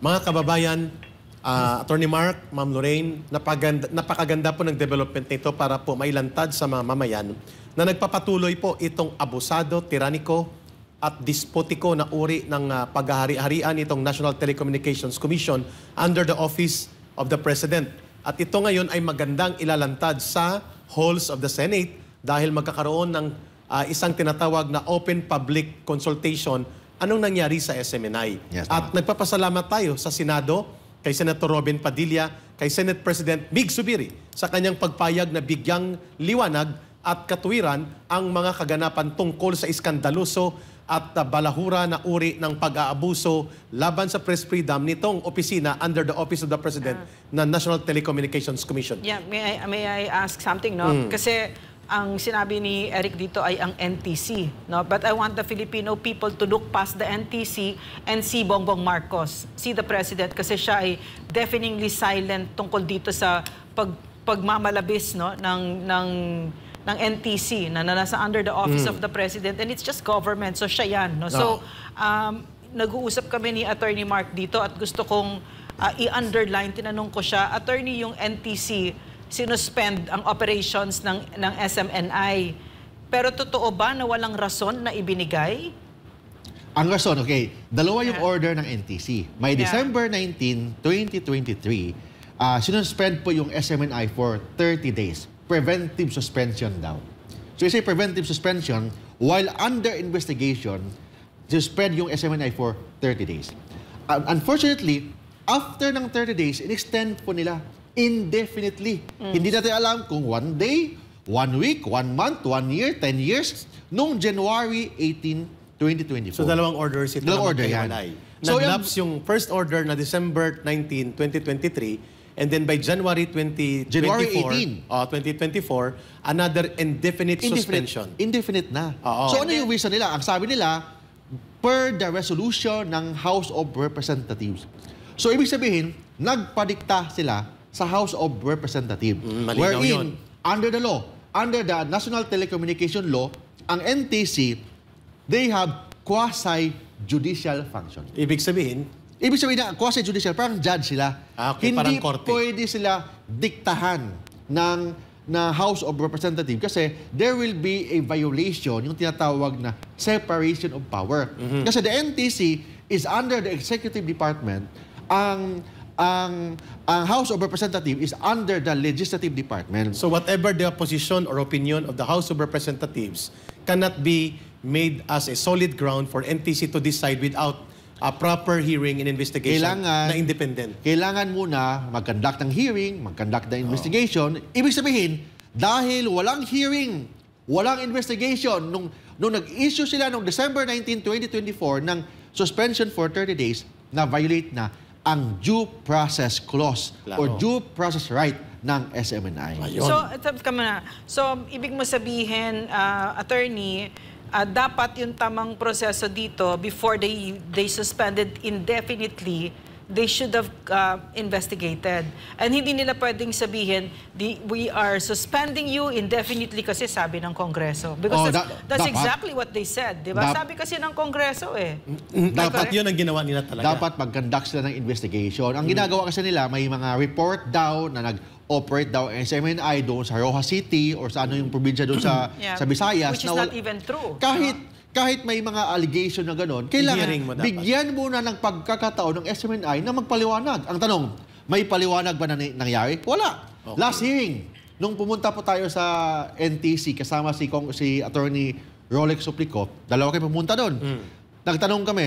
Mga kababayan, uh, Attorney Mark, Ma'am Lorraine, napaganda, napakaganda po ng development nito para po mailantad sa mga mamayan na nagpapatuloy po itong abusado, tiraniko at despotiko na uri ng uh, paghahari-harian itong National Telecommunications Commission under the Office of the President. At ito ngayon ay magandang ilalantad sa halls of the Senate dahil magkakaroon ng uh, isang tinatawag na open public consultation anong nangyari sa SMNI. Yes, At nagpapasalamat tayo sa Senado, kay Senator Robin Padilla, kay Senate President Mig Subiri sa kanyang pagpayag na bigyang liwanag at katuwiran ang mga kaganapan tungkol sa iskandaloso at balahura na uri ng pag-aabuso laban sa press freedom nitong opisina under the Office of the President uh, ah. ng National Telecommunications Commission. Yeah, may I, may I ask something, no? Mm. Kasi ang sinabi ni Eric dito ay ang NTC. No? But I want the Filipino people to look past the NTC and see Bongbong Marcos, see the President, kasi siya ay definitely silent tungkol dito sa pag, pagmamalabis no? ng, ng, ng NTC na, na nasa under the office mm. of the President. And it's just government, so siya yan. No? no. So, um, nag-uusap kami ni Attorney Mark dito at gusto kong uh, i-underline, tinanong ko siya, Attorney, yung NTC, sinuspend ang operations ng, ng SMNI. Pero totoo ba na walang rason na ibinigay? Ang rason, okay, dalawa yung yeah. order ng NTC. May yeah. December 19, 2023, uh, sinuspend po yung SMNI for 30 days. Preventive suspension daw. So you say preventive suspension, while under investigation, suspend yung SMNI for 30 days. Uh, unfortunately, after ng 30 days, in-extend po nila indefinitely. Mm. Hindi natin alam kung one day, one week, one month, one year, 10 years, noong January 18, 2024. So dalawang orders ito. Dalawang order yan. So, Naglaps yung first order na December 19, 2023, and then by January 2024, January 18. Uh, 2024, another indefinite, indefinite suspension. Indefinite na. Uh -oh. So ano yung reason nila? Ang sabi nila, per the resolution ng House of Representatives. So ibig sabihin, nagpadikta sila sa House of Representatives. Mm, wherein, yun. under the law, under the National Telecommunication Law, ang NTC, they have quasi-judicial function. Ibig sabihin? Ibig sabihin na quasi-judicial, parang judge sila. Ah, okay, Hindi parang korte. pwede sila diktahan ng na House of Representatives kasi there will be a violation, yung tinatawag na separation of power. Mm -hmm. Kasi the NTC is under the Executive Department. Ang um, ang, ang House of Representatives is under the Legislative Department. So whatever the position or opinion of the House of Representatives cannot be made as a solid ground for NTC to decide without a proper hearing and investigation kailangan, na independent. Kailangan muna mag-conduct ng hearing, mag-conduct ng investigation. Oh. Ibig sabihin, dahil walang hearing, walang investigation, nung, nung nag-issue sila noong December 19, 2024 ng suspension for 30 days, na-violate na ang due process clause Klaro. or due process right ng SMNI. Ayun. So, come eh, na. So, ibig mo sabihin, uh, attorney, uh, dapat yung tamang proseso dito before they they suspended indefinitely they should have uh, investigated. And hindi nila pwedeng sabihin, di, we are suspending you indefinitely kasi sabi ng Kongreso. Because oh, that's, that, that's dapat, exactly what they said. Diba? Dap, sabi kasi ng Kongreso eh. Mm, mm, dapat yun ang ginawa nila talaga. Dapat mag-conduct sila ng investigation. Ang mm. ginagawa kasi nila, may mga report daw na nag operate daw SMNI doon sa Roja City or sa ano yung probinsya doon sa, yeah. sa Visayas. Which is na, not even true. Kahit kahit may mga allegation na gano'n, kailangan mo bigyan muna ng pagkakataon ng SMNI na magpaliwanag. Ang tanong, may paliwanag ba na nangyari? Wala. Okay. Last hearing, nung pumunta po tayo sa NTC, kasama si, Kong, si Attorney Rolex Suplico, dalawa kayo pumunta doon. Mm. Nagtanong kami,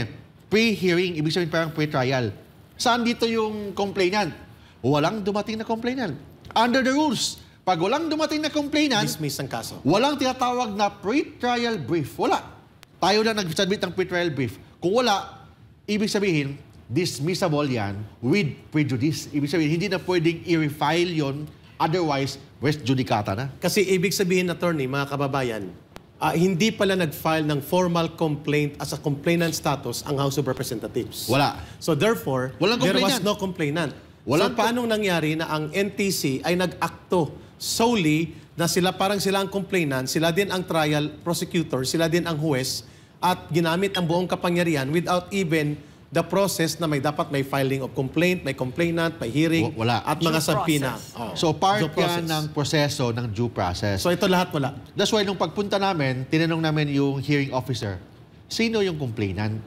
pre-hearing, ibig sabihin parang pre-trial. Saan dito yung complainant? Walang dumating na complainant. Under the rules, pag walang dumating na complainant, dismiss ang kaso. Walang tinatawag na pre-trial brief. Wala tayo lang nag-submit ng pretrial brief. Kung wala, ibig sabihin, dismissable yan with prejudice. Ibig sabihin, hindi na pwedeng i-refile yon otherwise, res judicata na. Kasi ibig sabihin, attorney, mga kababayan, uh, hindi pala nag-file ng formal complaint as a complainant status ang House of Representatives. Wala. So therefore, there was no complainant. Walang so paano nangyari na ang NTC ay nag-akto solely na sila parang sila ang complainant, sila din ang trial prosecutor, sila din ang huwes, at ginamit ang buong kapangyarihan without even the process na may dapat may filing of complaint, may complainant, may hearing, wala. at mga subpoena. Oh. So part yan ng proseso ng due process. So ito lahat wala. That's why nung pagpunta namin, tinanong namin yung hearing officer, sino yung complainant?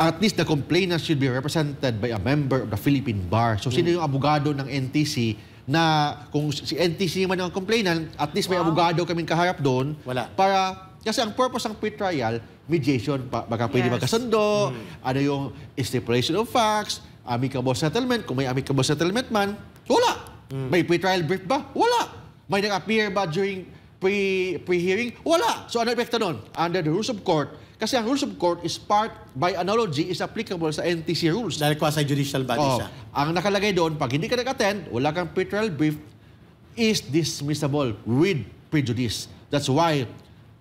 At least the complainant should be represented by a member of the Philippine Bar. So sino hmm. yung abogado ng NTC na kung si NTC man ang complainant, at least may wow. abogado kaming kaharap doon para kasi ang purpose ng pre-trial, mediation, baka pwede yes. magkasundo, mm. ano yung stipulation of facts, amicable settlement, kung may amicable settlement man, wala. Mm. May pre-trial brief ba? Wala. May nag-appear ba during pre-hearing? pre, Wala. So ano epekto nun? Under the rules of court, kasi ang rules of court is part, by analogy, is applicable sa NTC rules. Dahil quasi-judicial body oh, siya. Ang nakalagay doon, pag hindi ka nag-attend, wala kang pre-trial brief, is dismissible with prejudice. That's why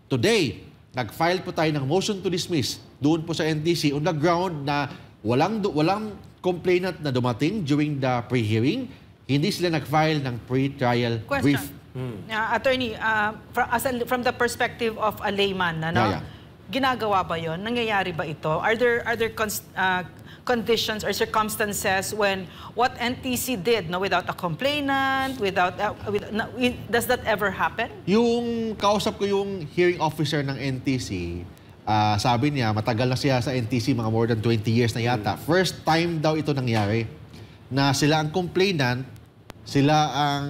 Today, nag-file po tayo ng motion to dismiss doon po sa NTC on the ground na walang, walang complainant na dumating during the pre-hearing. Hindi sila nag-file ng pre-trial brief. Hmm. Uh, attorney, uh, from, as a, from the perspective of a layman, ano, yeah, yeah. ginagawa ba yon? Nangyayari ba ito? Are there, are there uh, conditions or circumstances when what NTC did no without a complainant without uh, with, no, does that ever happen yung kausap ko yung hearing officer ng NTC uh, ah, sabi niya matagal na siya sa NTC mga more than 20 years na yata mm. first time daw ito nangyari na sila ang complainant sila ang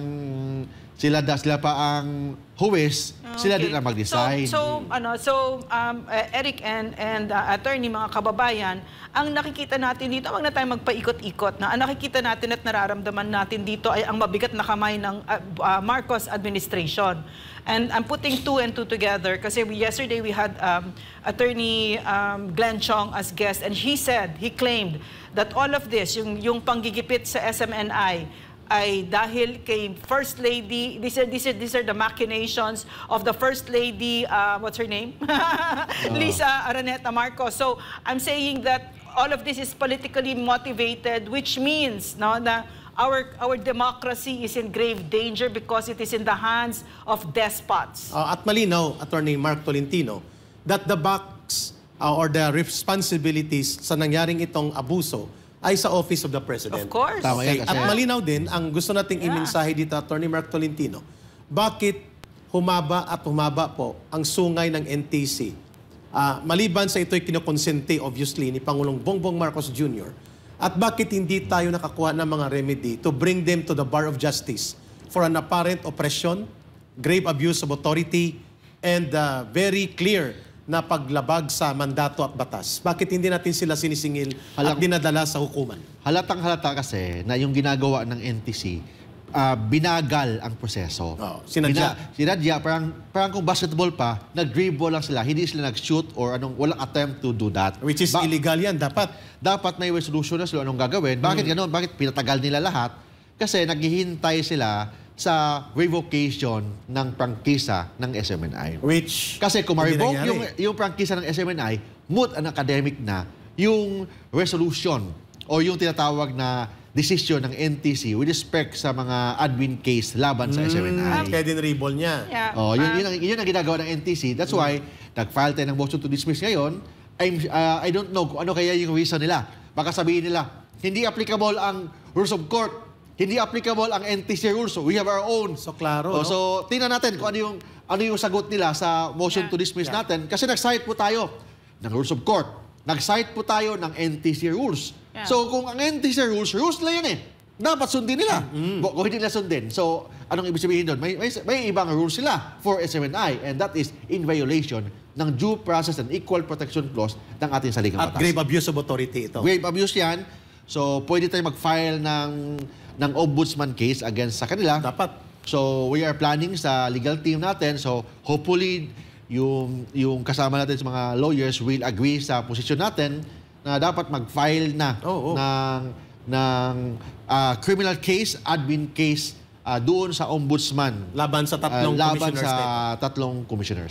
sila da, sila pa ang huwes, ah, okay. sila din ang mag-design. So, so ano, so um, eh, Eric and and uh, attorney mga kababayan, ang nakikita natin dito, wag na tayong magpaikot-ikot na ang nakikita natin at nararamdaman natin dito ay ang mabigat na kamay ng uh, uh, Marcos administration. And I'm putting two and two together kasi we, yesterday we had um, attorney um, Glenn Chong as guest and he said, he claimed that all of this, yung, yung panggigipit sa SMNI, ay dahil kay First Lady, these are, these are, these are the machinations of the First Lady, uh, what's her name? Lisa Araneta Marcos. So I'm saying that all of this is politically motivated, which means no, na our our democracy is in grave danger because it is in the hands of despots. Uh, at malinaw, Attorney Mark Tolentino, that the box uh, or the responsibilities sa nangyaring itong abuso ay sa Office of the President. Of course. Tama yan, kasi- At malinaw din, ang gusto nating Yeah. imensahe dito, Attorney Mark Tolentino, bakit humaba at humaba po ang sungay ng NTC? Ah, maliban sa ito'y kinokonsente, obviously, ni Pangulong Bongbong Marcos Jr., at bakit hindi tayo nakakuha ng mga remedy to bring them to the bar of justice for an apparent oppression, grave abuse of authority, and ah, very clear na paglabag sa mandato at batas? Bakit hindi natin sila sinisingil Halang, at dinadala sa hukuman? Halatang halata kasi na yung ginagawa ng NTC, uh, ah, binagal ang proseso. Oh, sinadya. Bina, sinadya, parang, parang kung basketball pa, nag-dribble lang sila, hindi sila nag-shoot or anong, walang attempt to do that. Which is ba illegal yan, dapat. Dapat may resolution na sila anong gagawin. Bakit mm. ganun? Bakit pinatagal nila lahat? Kasi naghihintay sila sa revocation ng prangkisa ng SMNI. Which? Kasi kung ma-revoke yung, yung prangkisa ng SMNI, moot an academic na yung resolution o yung tinatawag na decision ng NTC with respect sa mga admin case laban mm. sa SMNI. Kaya hmm. ah, din rebol niya. Yeah. Oh, yun, yun, ah. ang, yun ang ginagawa ng NTC. That's mm. why nag-file tayo ng motion to dismiss ngayon. I'm, uh, I don't know kung ano kaya yung reason nila. Baka sabihin nila, hindi applicable ang rules of court hindi applicable ang NTC rules. So we have our own. So klaro. O, oh, no? So tingnan natin kung ano yung, ano yung sagot nila sa motion yeah. to dismiss yeah. natin. Kasi nag-cite po tayo ng rules of court. Nag-cite po tayo ng NTC rules. Yeah. So kung ang NTC rules, rules lang yan eh. Dapat sundin nila. Mm. Kung hindi nila sundin. So anong ibig sabihin doon? May, may, may ibang rules sila for SMNI and that is in violation ng due process and equal protection clause ng ating saligang batas. grave abuse of authority ito. Grave abuse yan. So, pwede tayong mag-file ng ng ombudsman case against sa kanila. Dapat. So, we are planning sa legal team natin. So, hopefully, yung, yung kasama natin sa mga lawyers will agree sa posisyon natin na dapat mag-file na oh, oh. ng, ng uh, criminal case, admin case uh, doon sa ombudsman. Laban sa tatlong uh, laban commissioners. Laban sa tatlong commissioners.